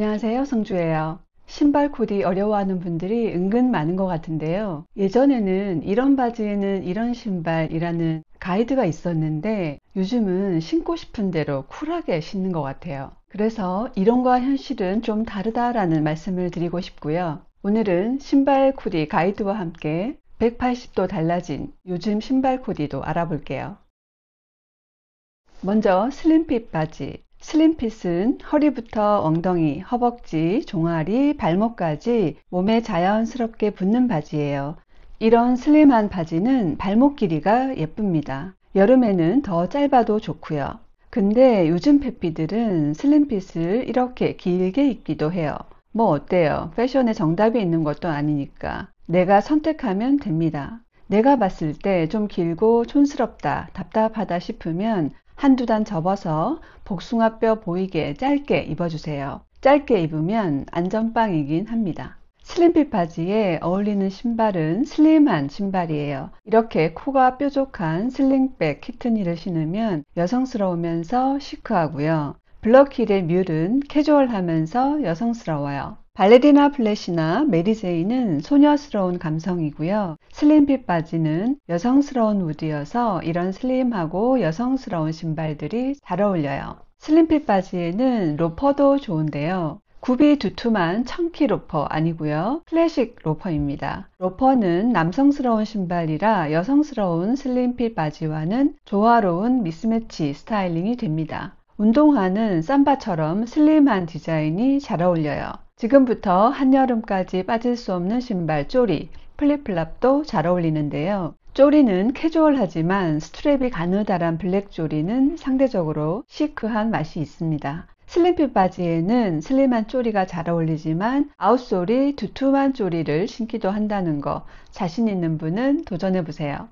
안녕하세요. 성주예요. 신발 코디 어려워하는 분들이 은근 많은 것 같은데요. 예전에는 이런 바지에는 이런 신발이라는 가이드가 있었는데 요즘은 신고 싶은 대로 쿨하게 신는 것 같아요. 그래서 이론과 현실은 좀 다르다라는 말씀을 드리고 싶고요. 오늘은 신발 코디 가이드와 함께 180도 달라진 요즘 신발 코디도 알아볼게요. 먼저 슬림핏 바지, 슬림핏은 허리부터 엉덩이, 허벅지, 종아리, 발목까지 몸에 자연스럽게 붙는 바지예요. 이런 슬림한 바지는 발목 길이가 예쁩니다. 여름에는 더 짧아도 좋고요. 근데 요즘 페피들은 슬림핏을 이렇게 길게 입기도 해요. 뭐 어때요? 패션에 정답이 있는 것도 아니니까 내가 선택하면 됩니다. 내가 봤을 때 좀 길고 촌스럽다, 답답하다 싶으면 한두 단 접어서 복숭아뼈 보이게 짧게 입어주세요. 짧게 입으면 안전빵이긴 합니다. 슬림핏 바지에 어울리는 신발은 슬림한 신발이에요. 이렇게 코가 뾰족한 슬링백 키트니를 신으면 여성스러우면서 시크하고요. 블럭힐의 뮬은 캐주얼하면서 여성스러워요. 발레리나 플래시나 메리제이는 소녀스러운 감성이고요. 슬림핏 바지는 여성스러운 무드여서 이런 슬림하고 여성스러운 신발들이 잘 어울려요. 슬림핏 바지에는 로퍼도 좋은데요. 굽이 두툼한 청키 로퍼 아니고요. 클래식 로퍼입니다. 로퍼는 남성스러운 신발이라 여성스러운 슬림핏 바지와는 조화로운 미스매치 스타일링이 됩니다. 운동화는 삼바처럼 슬림한 디자인이 잘 어울려요. 지금부터 한여름까지 빠질 수 없는 신발 쪼리, 플립플랍도 잘 어울리는데요. 쪼리는 캐주얼하지만 스트랩이 가느다란 블랙 쪼리는 상대적으로 시크한 맛이 있습니다. 슬림핏 바지에는 슬림한 쪼리가 잘 어울리지만 아웃솔이 두툼한 쪼리를 신기도 한다는 거 자신 있는 분은 도전해 보세요.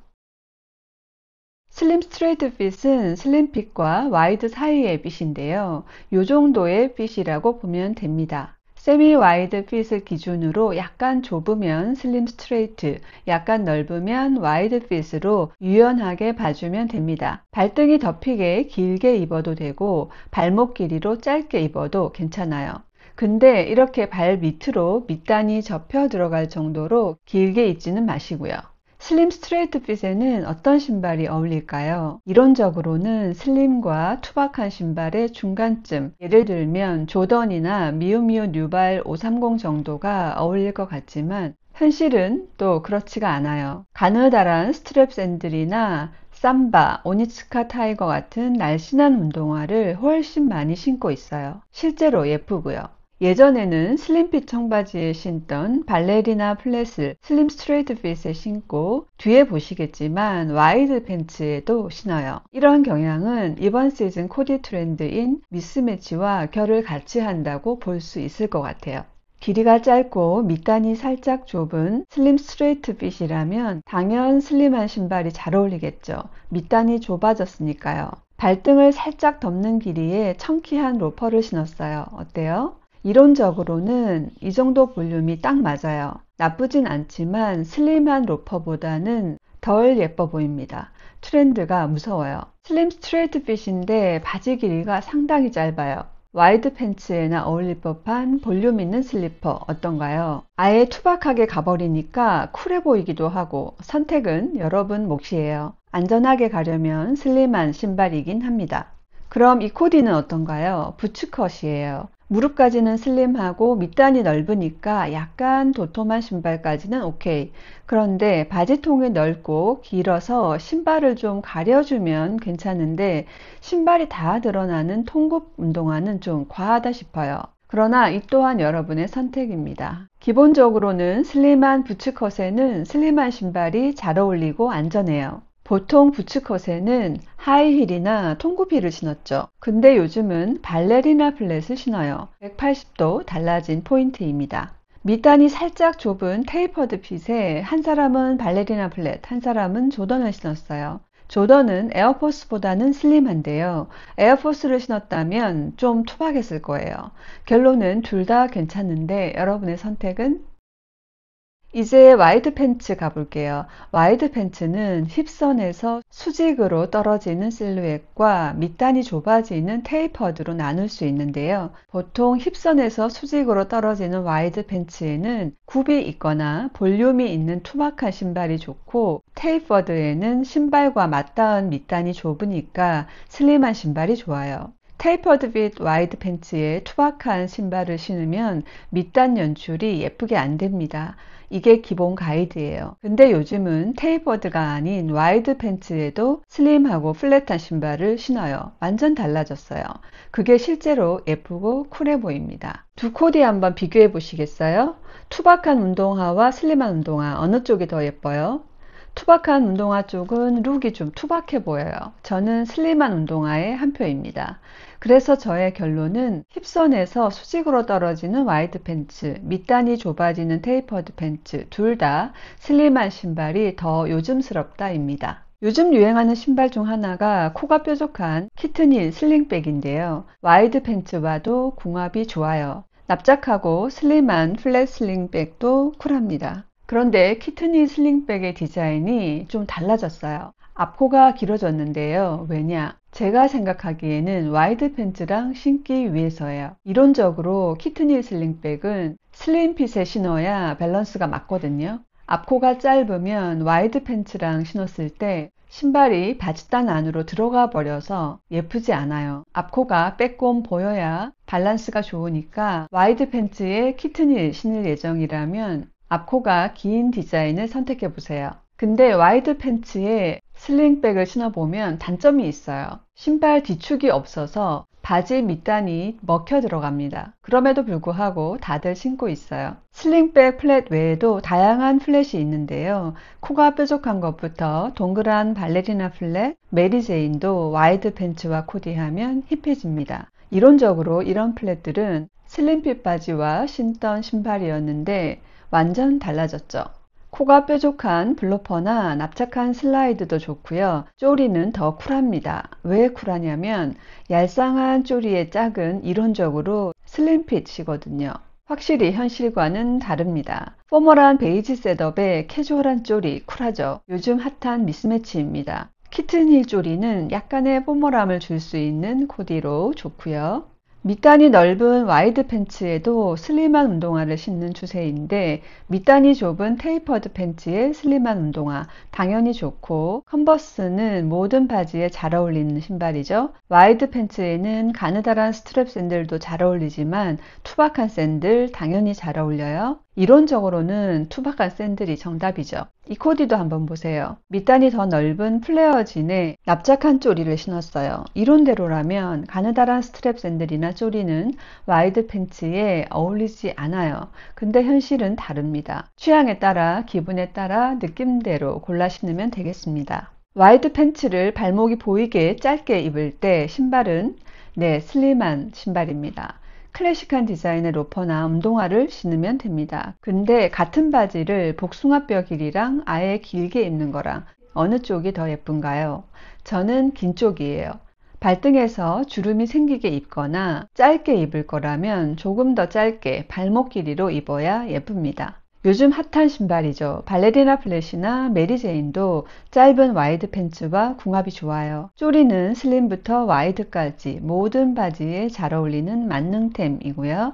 슬림 스트레이트 핏은 슬림 핏과 와이드 사이의 핏인데요. 이 정도의 핏이라고 보면 됩니다. 세미 와이드 핏을 기준으로 약간 좁으면 슬림 스트레이트, 약간 넓으면 와이드 핏으로 유연하게 봐주면 됩니다. 발등이 덮이게 길게 입어도 되고 발목 길이로 짧게 입어도 괜찮아요. 근데 이렇게 발 밑으로 밑단이 접혀 들어갈 정도로 길게 입지는 마시고요. 슬림 스트레이트 핏에는 어떤 신발이 어울릴까요? 이론적으로는 슬림과 투박한 신발의 중간쯤 예를 들면 조던이나 미우미우 뉴발 530 정도가 어울릴 것 같지만 현실은 또 그렇지가 않아요. 가느다란 스트랩 샌들이나 삼바, 오니츠카 타이거 같은 날씬한 운동화를 훨씬 많이 신고 있어요. 실제로 예쁘고요. 예전에는 슬림핏 청바지에 신던 발레리나 플랫을 슬림 스트레이트 핏에 신고 뒤에 보시겠지만 와이드 팬츠에도 신어요. 이런 경향은 이번 시즌 코디 트렌드인 미스매치와 결을 같이 한다고 볼 수 있을 것 같아요. 길이가 짧고 밑단이 살짝 좁은 슬림 스트레이트 핏이라면 당연 슬림한 신발이 잘 어울리겠죠. 밑단이 좁아졌으니까요. 발등을 살짝 덮는 길이에 청키한 로퍼를 신었어요. 어때요? 이론적으로는 이 정도 볼륨이 딱 맞아요. 나쁘진 않지만 슬림한 로퍼보다는 덜 예뻐 보입니다. 트렌드가 무서워요. 슬림 스트레이트 핏인데 바지 길이가 상당히 짧아요. 와이드 팬츠에나 어울릴 법한 볼륨 있는 슬리퍼 어떤가요? 아예 투박하게 가버리니까 쿨해 보이기도 하고 선택은 여러분 몫이에요. 안전하게 가려면 슬림한 신발이긴 합니다. 그럼 이 코디는 어떤가요? 부츠컷이에요. 무릎까지는 슬림하고 밑단이 넓으니까 약간 도톰한 신발까지는 오케이. 그런데 바지통이 넓고 길어서 신발을 좀 가려주면 괜찮은데 신발이 다 드러나는 통굽 운동화는 좀 과하다 싶어요. 그러나 이 또한 여러분의 선택입니다. 기본적으로는 슬림한 부츠컷에는 슬림한 신발이 잘 어울리고 안전해요. 보통 부츠컷에는 하이힐이나 통굽힐을 신었죠. 근데 요즘은 발레리나 플랫을 신어요. 180도 달라진 포인트입니다. 밑단이 살짝 좁은 테이퍼드 핏에 한 사람은 발레리나 플랫, 한 사람은 조던을 신었어요. 조던은 에어포스보다는 슬림한데요. 에어포스를 신었다면 좀 투박했을 거예요. 결론은 둘 다 괜찮은데 여러분의 선택은 이제 와이드 팬츠 가볼게요. 와이드 팬츠는 힙선에서 수직으로 떨어지는 실루엣과 밑단이 좁아지는 테이퍼드로 나눌 수 있는데요. 보통 힙선에서 수직으로 떨어지는 와이드 팬츠에는 굽이 있거나 볼륨이 있는 투박한 신발이 좋고 테이퍼드에는 신발과 맞닿은 밑단이 좁으니까 슬림한 신발이 좋아요. 테이퍼드 빗 와이드 팬츠에 투박한 신발을 신으면 밑단 연출이 예쁘게 안 됩니다. 이게 기본 가이드예요. 근데 요즘은 테이퍼드가 아닌 와이드 팬츠에도 슬림하고 플랫한 신발을 신어요. 완전 달라졌어요. 그게 실제로 예쁘고 쿨해 보입니다. 두 코디 한번 비교해 보시겠어요? 투박한 운동화와 슬림한 운동화 어느 쪽이 더 예뻐요? 투박한 운동화 쪽은 룩이 좀 투박해 보여요. 저는 슬림한 운동화의 한 표입니다. 그래서 저의 결론은 힙선에서 수직으로 떨어지는 와이드 팬츠, 밑단이 좁아지는 테이퍼드 팬츠 둘 다 슬림한 신발이 더 요즘스럽다입니다. 요즘 유행하는 신발 중 하나가 코가 뾰족한 키트닐 슬링백인데요. 와이드 팬츠와도 궁합이 좋아요. 납작하고 슬림한 플랫 슬링백도 쿨합니다. 그런데 키트니 슬링백의 디자인이 좀 달라졌어요. 앞코가 길어졌는데요. 왜냐? 제가 생각하기에는 와이드 팬츠랑 신기 위해서예요. 이론적으로 키트니 슬링백은 슬림핏에 신어야 밸런스가 맞거든요. 앞코가 짧으면 와이드 팬츠랑 신었을 때 신발이 바짓단 안으로 들어가 버려서 예쁘지 않아요. 앞코가 빼꼼 보여야 밸런스가 좋으니까 와이드 팬츠에 키트닐 신을 예정이라면 앞코가 긴 디자인을 선택해 보세요. 근데 와이드 팬츠에 슬링백을 신어보면 단점이 있어요. 신발 뒤축이 없어서 바지 밑단이 먹혀 들어갑니다. 그럼에도 불구하고 다들 신고 있어요. 슬링백 플랫 외에도 다양한 플랫이 있는데요. 코가 뾰족한 것부터 동그란 발레리나 플랫, 메리제인도 와이드 팬츠와 코디하면 힙해집니다. 이론적으로 이런 플랫들은 슬림핏 바지와 신던 신발이었는데 완전 달라졌죠. 코가 뾰족한 블로퍼나 납작한 슬라이드도 좋고요. 쪼리는 더 쿨합니다. 왜 쿨하냐면 얄쌍한 쪼리의 짝은 이론적으로 슬림핏이거든요. 확실히 현실과는 다릅니다. 포멀한 베이지 셋업에 캐주얼한 쪼리 쿨하죠. 요즘 핫한 미스매치입니다. 키튼힐 쪼리는 약간의 포멀함을 줄 수 있는 코디로 좋고요. 밑단이 넓은 와이드 팬츠에도 슬림한 운동화를 신는 추세인데 밑단이 좁은 테이퍼드 팬츠에 슬림한 운동화 당연히 좋고 컨버스는 모든 바지에 잘 어울리는 신발이죠. 와이드 팬츠에는 가느다란 스트랩 샌들도 잘 어울리지만 투박한 샌들 당연히 잘 어울려요. 이론적으로는 투박한 샌들이 정답이죠. 이 코디도 한번 보세요. 밑단이 더 넓은 플레어 진에 납작한 쪼리를 신었어요. 이론대로라면 가느다란 스트랩 샌들이나 쪼리는 와이드 팬츠에 어울리지 않아요. 근데 현실은 다릅니다. 취향에 따라 기분에 따라 느낌대로 골라 신으면 되겠습니다. 와이드 팬츠를 발목이 보이게 짧게 입을 때 신발은 네, 슬림한 신발입니다. 클래식한 디자인의 로퍼나 운동화를 신으면 됩니다. 근데 같은 바지를 복숭아뼈 길이랑 아예 길게 입는 거랑 어느 쪽이 더 예쁜가요? 저는 긴 쪽이에요. 발등에서 주름이 생기게 입거나 짧게 입을 거라면 조금 더 짧게 발목 길이로 입어야 예쁩니다. 요즘 핫한 신발이죠. 발레리나 플랫이나 메리제인도 짧은 와이드 팬츠와 궁합이 좋아요. 쪼리는 슬림부터 와이드까지 모든 바지에 잘 어울리는 만능템이고요.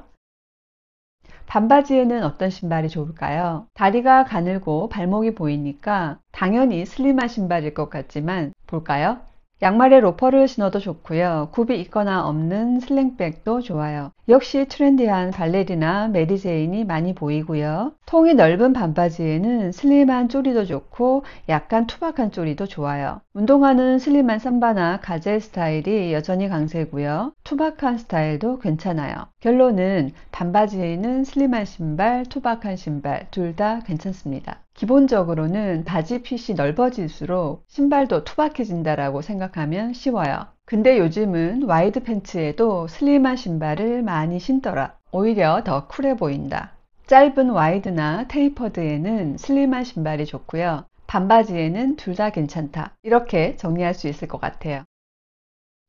반바지에는 어떤 신발이 좋을까요? 다리가 가늘고 발목이 보이니까 당연히 슬림한 신발일 것 같지만 볼까요? 양말에 로퍼를 신어도 좋고요. 굽이 있거나 없는 슬링백도 좋아요. 역시 트렌디한 발레리나 메리제인이 많이 보이고요. 통이 넓은 반바지에는 슬림한 쪼리도 좋고 약간 투박한 쪼리도 좋아요. 운동화는 슬림한 삼바나 가젤 스타일이 여전히 강세고요. 투박한 스타일도 괜찮아요. 결론은 반바지는 에 슬림한 신발, 투박한 신발 둘 다 괜찮습니다. 기본적으로는 바지 핏이 넓어질수록 신발도 투박해진다라고 생각하면 쉬워요. 근데 요즘은 와이드 팬츠에도 슬림한 신발을 많이 신더라. 오히려 더 쿨해 보인다. 짧은 와이드나 테이퍼드에는 슬림한 신발이 좋고요. 반바지에는 둘 다 괜찮다. 이렇게 정리할 수 있을 것 같아요.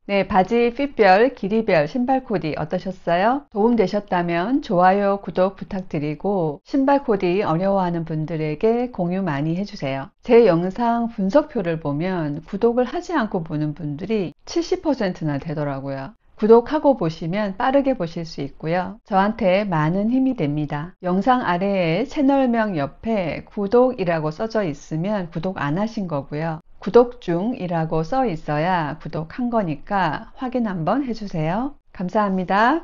네, 바지 핏별, 길이별, 신발 코디 어떠셨어요? 도움되셨다면 좋아요, 구독 부탁드리고 신발 코디 어려워하는 분들에게 공유 많이 해주세요. 제 영상 분석표를 보면 구독을 하지 않고 보는 분들이 70%나 되더라고요. 구독하고 보시면 빠르게 보실 수 있고요. 저한테 많은 힘이 됩니다. 영상 아래에 채널명 옆에 구독이라고 써져 있으면 구독 안 하신 거고요. 구독 중이라고 써 있어야 구독한 거니까 확인 한번 해주세요. 감사합니다.